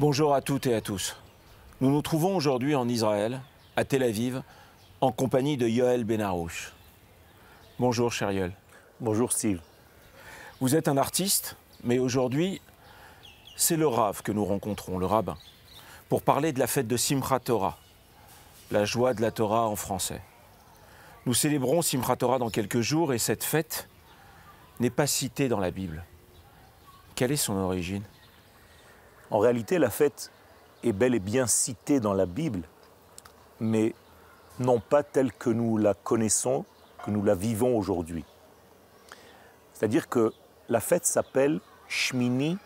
Bonjour à toutes et à tous. Nous nous trouvons aujourd'hui en Israël, à Tel Aviv, en compagnie de Yoel Benarouche. Bonjour, cher Yoel. Bonjour, Steve. Vous êtes un artiste, mais aujourd'hui, c'est le Rav que nous rencontrons, le rabbin, pour parler de la fête de Simchat Torah, la joie de la Torah en français. Nous célébrons Simchat Torah dans quelques jours et cette fête n'est pas citée dans la Bible. Quelle est son origine en réalité, la fête est bel et bien citée dans la Bible, mais non pas telle que nous la connaissons, que nous la vivons aujourd'hui. C'est-à-dire que la fête s'appelle Shmini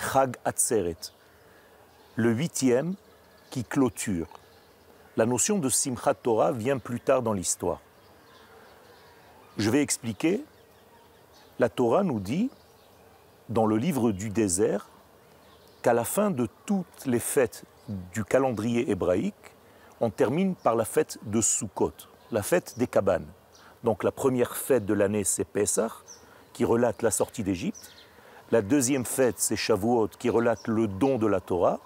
Chag Atzeret, le huitième qui clôture. La notion de Simchat Torah vient plus tard dans l'histoire. Je vais expliquer. La Torah nous dit, dans le livre du désert, qu'à la fin de toutes les fêtes du calendrier hébraïque, on termine par la fête de Sukkot, la fête des cabanes. Donc la première fête de l'année, c'est Pessah, qui relate la sortie d'Égypte. La deuxième fête, c'est Shavuot, qui relate le don de la Torah.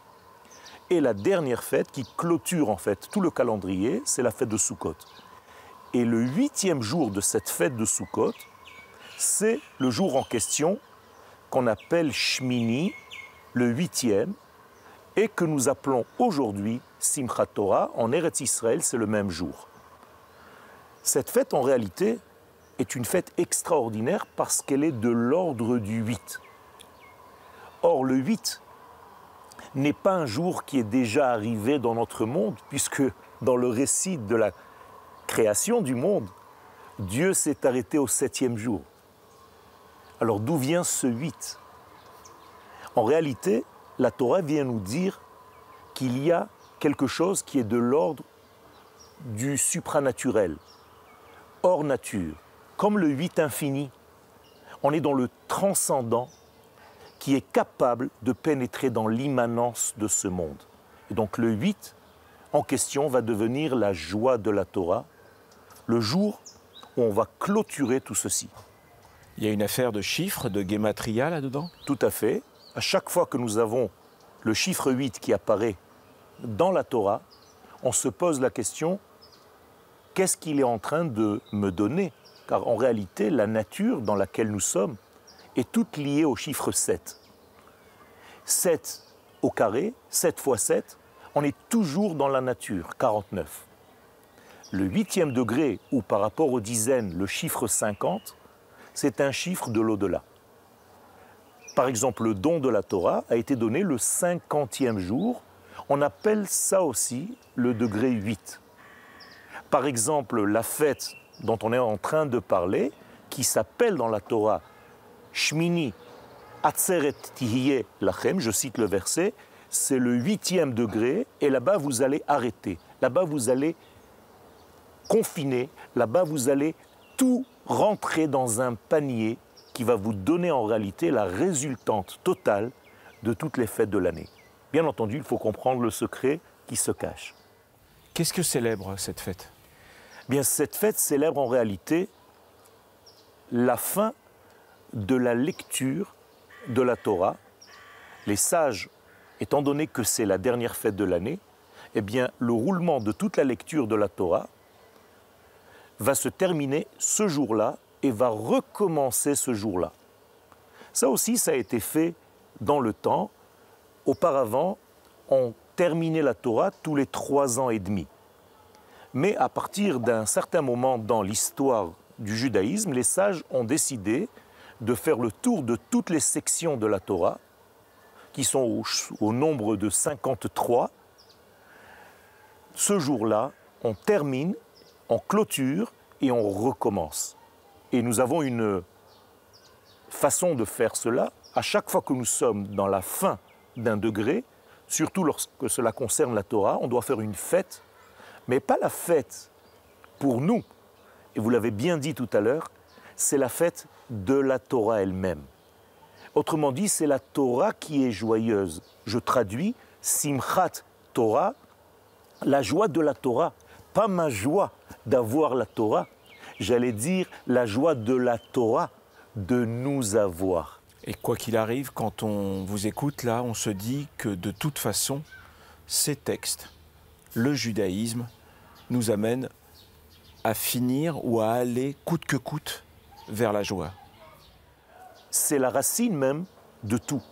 Et la dernière fête, qui clôture en fait tout le calendrier, c'est la fête de Sukkot. Et le huitième jour de cette fête de Sukkot, c'est le jour en question qu'on appelle Shmini, le huitième, et que nous appelons aujourd'hui Simchat Torah en Eretz Israël, c'est le même jour. Cette fête, en réalité, est une fête extraordinaire parce qu'elle est de l'ordre du 8. Or, le 8 n'est pas un jour qui est déjà arrivé dans notre monde, puisque dans le récit de la création du monde, Dieu s'est arrêté au septième jour. Alors d'où vient ce 8 en réalité, la Torah vient nous dire qu'il y a quelque chose qui est de l'ordre du supranaturel, hors nature, comme le 8 infini. On est dans le transcendant qui est capable de pénétrer dans l'immanence de ce monde. Et donc le 8 en question va devenir la joie de la Torah, le jour où on va clôturer tout ceci. Il y a une affaire de chiffres, de guématria là-dedans Tout à fait à chaque fois que nous avons le chiffre 8 qui apparaît dans la Torah, on se pose la question qu'est-ce qu'il est en train de me donner Car en réalité, la nature dans laquelle nous sommes est toute liée au chiffre 7. 7 au carré, 7 fois 7, on est toujours dans la nature, 49. Le huitième degré, ou par rapport aux dizaines, le chiffre 50, c'est un chiffre de l'au-delà. Par exemple, le don de la Torah a été donné le 50e jour. On appelle ça aussi le degré 8. Par exemple, la fête dont on est en train de parler, qui s'appelle dans la Torah Shmini Atzeret Tihye Lachem, je cite le verset, c'est le huitième degré, et là-bas vous allez arrêter, là-bas vous allez confiner, là-bas vous allez tout rentrer dans un panier qui va vous donner en réalité la résultante totale de toutes les fêtes de l'année. Bien entendu, il faut comprendre le secret qui se cache. Qu'est-ce que célèbre cette fête Bien, cette fête célèbre en réalité la fin de la lecture de la Torah. Les sages, étant donné que c'est la dernière fête de l'année, eh bien, le roulement de toute la lecture de la Torah va se terminer ce jour-là, et va recommencer ce jour-là. Ça aussi, ça a été fait dans le temps. Auparavant, on terminait la Torah tous les trois ans et demi. Mais à partir d'un certain moment dans l'histoire du judaïsme, les sages ont décidé de faire le tour de toutes les sections de la Torah, qui sont au, au nombre de 53. Ce jour-là, on termine, on clôture et on recommence. Et nous avons une façon de faire cela à chaque fois que nous sommes dans la fin d'un degré, surtout lorsque cela concerne la Torah, on doit faire une fête, mais pas la fête pour nous. Et vous l'avez bien dit tout à l'heure, c'est la fête de la Torah elle-même. Autrement dit, c'est la Torah qui est joyeuse. Je traduis Simchat Torah, la joie de la Torah, pas ma joie d'avoir la Torah, j'allais dire, la joie de la Torah de nous avoir. Et quoi qu'il arrive, quand on vous écoute là, on se dit que de toute façon, ces textes, le judaïsme, nous amène à finir ou à aller coûte que coûte vers la joie. C'est la racine même de tout.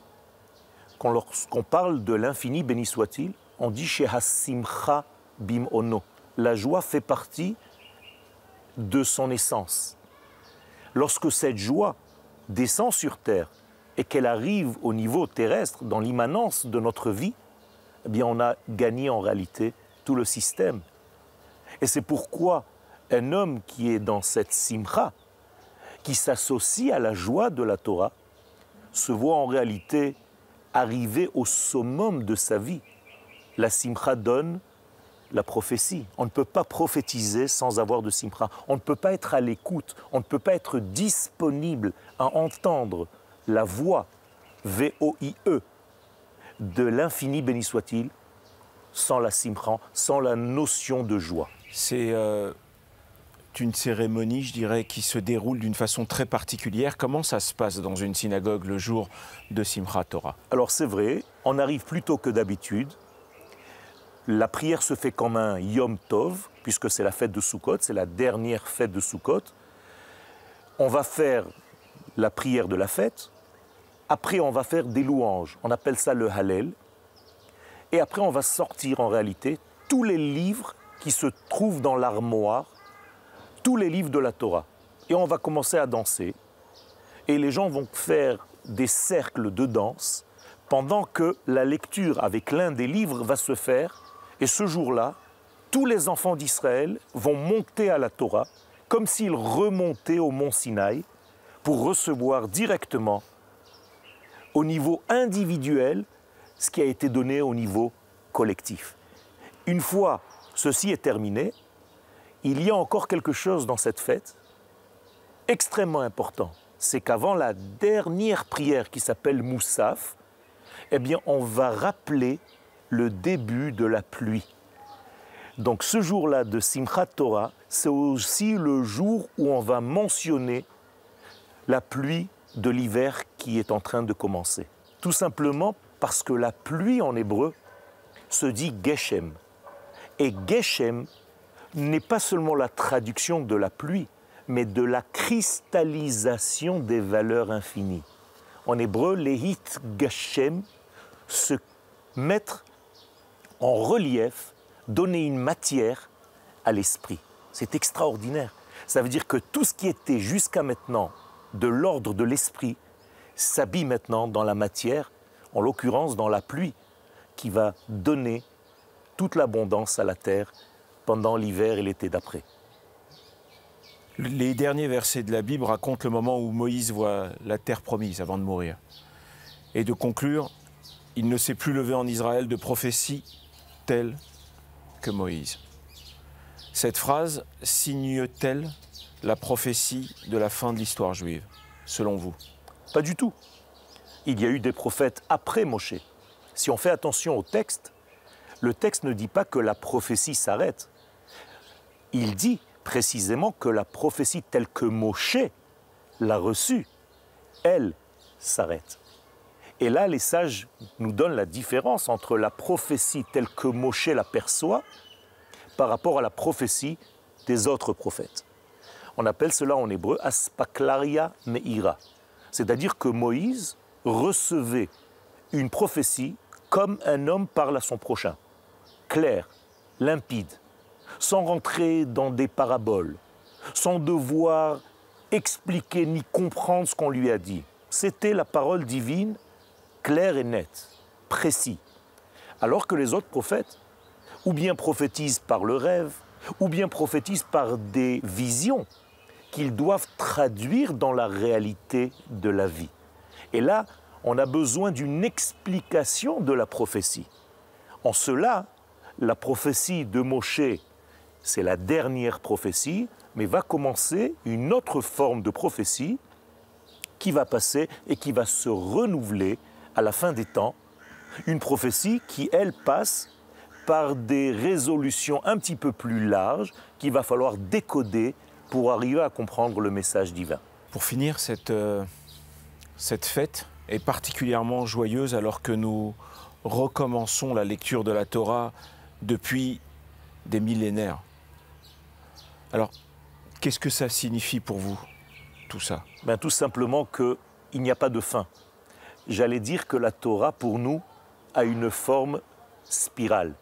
Quand lorsqu'on parle de l'infini, béni soit-il, on dit chez Hasimcha bim La joie fait partie de son essence. Lorsque cette joie descend sur terre et qu'elle arrive au niveau terrestre, dans l'immanence de notre vie, eh bien on a gagné en réalité tout le système. Et c'est pourquoi un homme qui est dans cette simcha, qui s'associe à la joie de la Torah, se voit en réalité arriver au summum de sa vie. La simcha donne la prophétie. On ne peut pas prophétiser sans avoir de simra. On ne peut pas être à l'écoute. On ne peut pas être disponible à entendre la voix, V-O-I-E, de l'infini béni soit-il, sans la simra, sans la notion de joie. C'est euh, une cérémonie, je dirais, qui se déroule d'une façon très particulière. Comment ça se passe dans une synagogue le jour de Simra Torah Alors c'est vrai, on arrive plus tôt que d'habitude. La prière se fait comme un Yom Tov, puisque c'est la fête de Sukkot, c'est la dernière fête de Sukkot. On va faire la prière de la fête, après on va faire des louanges, on appelle ça le Hallel, et après on va sortir en réalité tous les livres qui se trouvent dans l'armoire, tous les livres de la Torah. Et on va commencer à danser, et les gens vont faire des cercles de danse pendant que la lecture avec l'un des livres va se faire et ce jour-là, tous les enfants d'Israël vont monter à la Torah comme s'ils remontaient au mont Sinaï pour recevoir directement au niveau individuel ce qui a été donné au niveau collectif. Une fois ceci est terminé, il y a encore quelque chose dans cette fête extrêmement important. C'est qu'avant la dernière prière qui s'appelle Moussaf, eh bien on va rappeler le début de la pluie. Donc ce jour-là de Simchat Torah, c'est aussi le jour où on va mentionner la pluie de l'hiver qui est en train de commencer. Tout simplement parce que la pluie en hébreu se dit Geshem. Et Geshem n'est pas seulement la traduction de la pluie, mais de la cristallisation des valeurs infinies. En hébreu, les hit Geshem, se mettre en relief, donner une matière à l'esprit. C'est extraordinaire. Ça veut dire que tout ce qui était jusqu'à maintenant de l'ordre de l'esprit s'habille maintenant dans la matière, en l'occurrence dans la pluie, qui va donner toute l'abondance à la terre pendant l'hiver et l'été d'après. Les derniers versets de la Bible racontent le moment où Moïse voit la terre promise avant de mourir. Et de conclure, il ne s'est plus levé en Israël de prophétie telle que Moïse Cette phrase signe-t-elle la prophétie de la fin de l'histoire juive, selon vous Pas du tout. Il y a eu des prophètes après Moshe. Si on fait attention au texte, le texte ne dit pas que la prophétie s'arrête. Il dit précisément que la prophétie telle que Moshe l'a reçue, elle s'arrête. Et là, les sages nous donnent la différence entre la prophétie telle que Moshe l'aperçoit par rapport à la prophétie des autres prophètes. On appelle cela en hébreu Aspaklaria Meira. C'est-à-dire que Moïse recevait une prophétie comme un homme parle à son prochain, clair, limpide, sans rentrer dans des paraboles, sans devoir expliquer ni comprendre ce qu'on lui a dit. C'était la parole divine clair et net, précis. Alors que les autres prophètes, ou bien prophétisent par le rêve, ou bien prophétisent par des visions qu'ils doivent traduire dans la réalité de la vie. Et là, on a besoin d'une explication de la prophétie. En cela, la prophétie de Moshe, c'est la dernière prophétie, mais va commencer une autre forme de prophétie qui va passer et qui va se renouveler à la fin des temps, une prophétie qui, elle, passe par des résolutions un petit peu plus larges qu'il va falloir décoder pour arriver à comprendre le message divin. Pour finir, cette, euh, fête est particulièrement joyeuse alors que nous recommençons la lecture de la Torah depuis des millénaires. Alors, qu'est-ce que ça signifie pour vous, tout ça ben, Tout simplement qu'il n'y a pas de fin j'allais dire que la Torah, pour nous, a une forme spirale.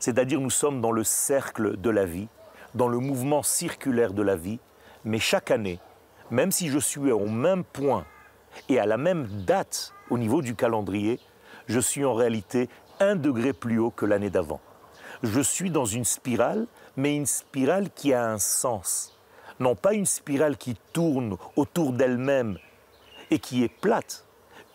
C'est-à-dire nous sommes dans le cercle de la vie, dans le mouvement circulaire de la vie, mais chaque année, même si je suis au même point et à la même date au niveau du calendrier, je suis en réalité un degré plus haut que l'année d'avant. Je suis dans une spirale, mais une spirale qui a un sens. Non pas une spirale qui tourne autour d'elle-même et qui est plate,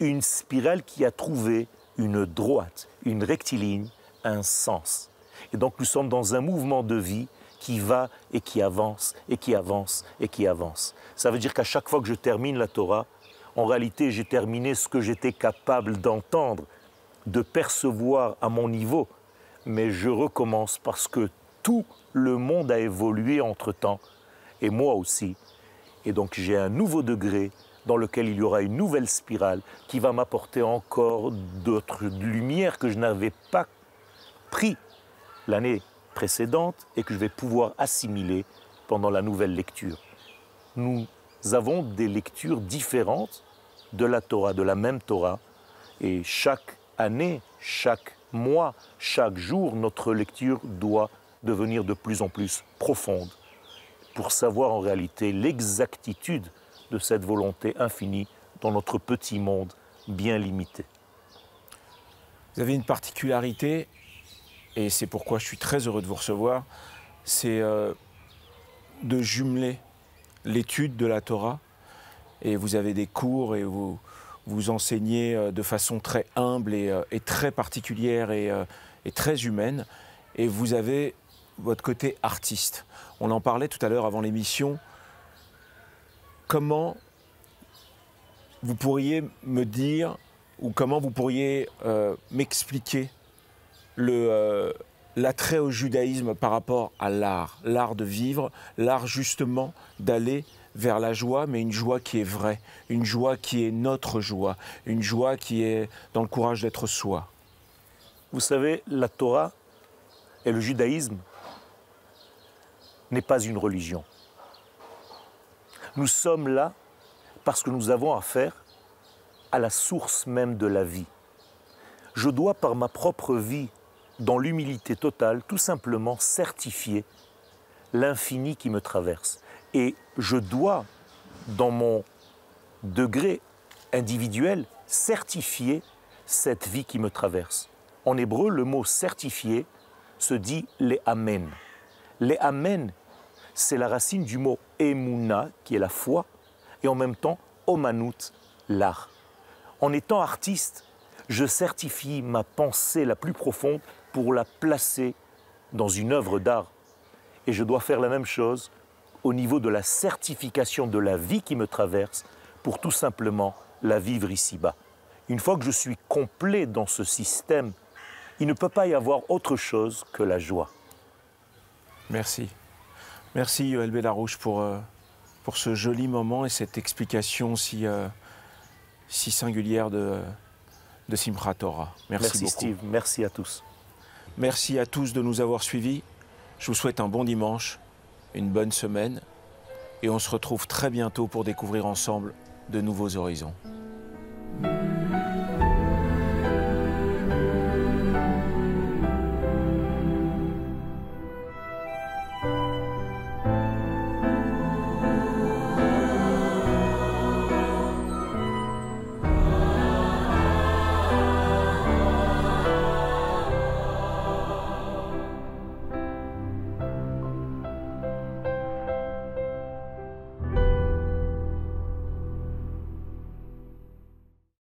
une spirale qui a trouvé une droite, une rectiligne, un sens. Et donc nous sommes dans un mouvement de vie qui va et qui avance et qui avance et qui avance. Ça veut dire qu'à chaque fois que je termine la Torah, en réalité j'ai terminé ce que j'étais capable d'entendre, de percevoir à mon niveau, mais je recommence parce que tout le monde a évolué entre-temps, et moi aussi. Et donc j'ai un nouveau degré dans lequel il y aura une nouvelle spirale qui va m'apporter encore d'autres lumières que je n'avais pas pris l'année précédente et que je vais pouvoir assimiler pendant la nouvelle lecture. Nous avons des lectures différentes de la Torah, de la même Torah, et chaque année, chaque mois, chaque jour, notre lecture doit devenir de plus en plus profonde pour savoir en réalité l'exactitude de cette volonté infinie dans notre petit monde bien limité. Vous avez une particularité, et c'est pourquoi je suis très heureux de vous recevoir, c'est euh, de jumeler l'étude de la Torah, et vous avez des cours et vous, vous enseignez euh, de façon très humble et, euh, très particulière et, très humaine, et vous avez votre côté artiste. On en parlait tout à l'heure avant l'émission, comment vous pourriez me dire ou comment vous pourriez euh, m'expliquer euh, l'attrait au judaïsme par rapport à l'art, l'art de vivre, l'art justement d'aller vers la joie, mais une joie qui est vraie, une joie qui est notre joie, une joie qui est dans le courage d'être soi. Vous savez, la Torah et le judaïsme n'est pas une religion. Nous sommes là parce que nous avons affaire à la source même de la vie. Je dois par ma propre vie, dans l'humilité totale, tout simplement certifier l'infini qui me traverse. Et je dois, dans mon degré individuel, certifier cette vie qui me traverse. En hébreu, le mot certifier se dit les amen. Les amen, c'est la racine du mot qui est la foi, et en même temps Omanout, l'art. En étant artiste, je certifie ma pensée la plus profonde pour la placer dans une œuvre d'art. Et je dois faire la même chose au niveau de la certification de la vie qui me traverse pour tout simplement la vivre ici-bas. Une fois que je suis complet dans ce système, il ne peut pas y avoir autre chose que la joie. Merci. Merci Yoel Bellarouche euh, pour, ce joli moment et cette explication si, euh, singulière de, de Simchat Torah. Merci, Steve, merci à tous. Merci à tous de nous avoir suivis. Je vous souhaite un bon dimanche, une bonne semaine et on se retrouve très bientôt pour découvrir ensemble de nouveaux horizons.